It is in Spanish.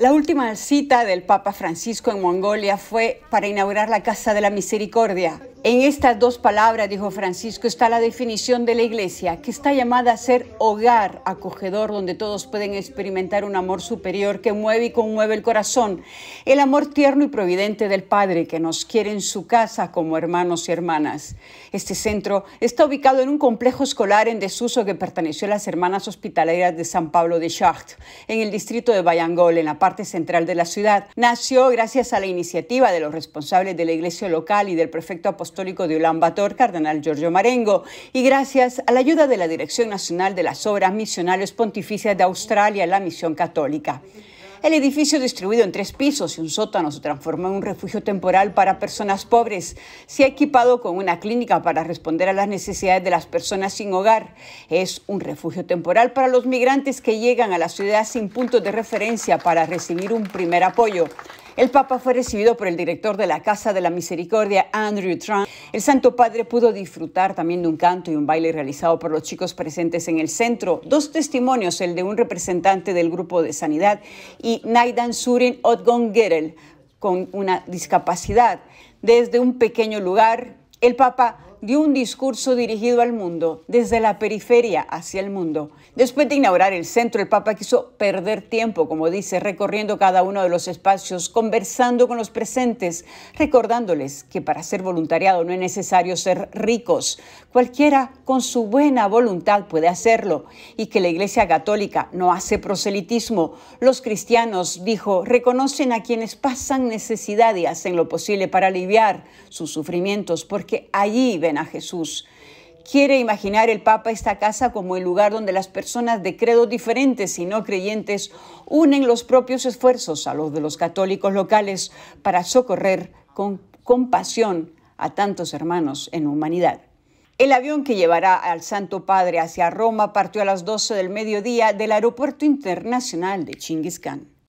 La última cita del Papa Francisco en Mongolia fue para inaugurar la Casa de la Misericordia. En estas dos palabras, dijo Francisco, está la definición de la iglesia, que está llamada a ser hogar acogedor donde todos pueden experimentar un amor superior que mueve y conmueve el corazón, el amor tierno y providente del Padre que nos quiere en su casa como hermanos y hermanas. Este centro está ubicado en un complejo escolar en desuso que perteneció a las hermanas hospitaleras de San Pablo de Chartres, en el distrito de Bayangol, en la parte central de la ciudad. Nació gracias a la iniciativa de los responsables de la iglesia local y del prefecto apostólico Apostólico de Cardenal Giorgio Marengo, y gracias a la ayuda de la Dirección Nacional de las Obras Misionales Pontificias de Australia, la Misión Católica. El edificio distribuido en tres pisos y un sótano se transforma en un refugio temporal para personas pobres. Se ha equipado con una clínica para responder a las necesidades de las personas sin hogar. Es un refugio temporal para los migrantes que llegan a la ciudad sin punto de referencia para recibir un primer apoyo. El Papa fue recibido por el director de la Casa de la Misericordia, Andrew Trump. El Santo Padre pudo disfrutar también de un canto y un baile realizado por los chicos presentes en el centro. Dos testimonios, el de un representante del grupo de sanidad y Naidan Surin Otgon Gerel, con una discapacidad. Desde un pequeño lugar, el Papa dio un discurso dirigido al mundo, desde la periferia hacia el mundo. Después de inaugurar el centro, el Papa quiso perder tiempo, como dice, recorriendo cada uno de los espacios, conversando con los presentes, recordándoles que para ser voluntariado no es necesario ser ricos. Cualquiera con su buena voluntad puede hacerlo y que la Iglesia Católica no hace proselitismo. Los cristianos, dijo, reconocen a quienes pasan necesidad y hacen lo posible para aliviar sus sufrimientos porque allí ven a Jesús. Quiere imaginar el Papa esta casa como el lugar donde las personas de credos diferentes y no creyentes unen los propios esfuerzos a los de los católicos locales para socorrer con compasión a tantos hermanos en humanidad. El avión que llevará al Santo Padre hacia Roma partió a las 12 del mediodía del Aeropuerto Internacional de Chingis Khan.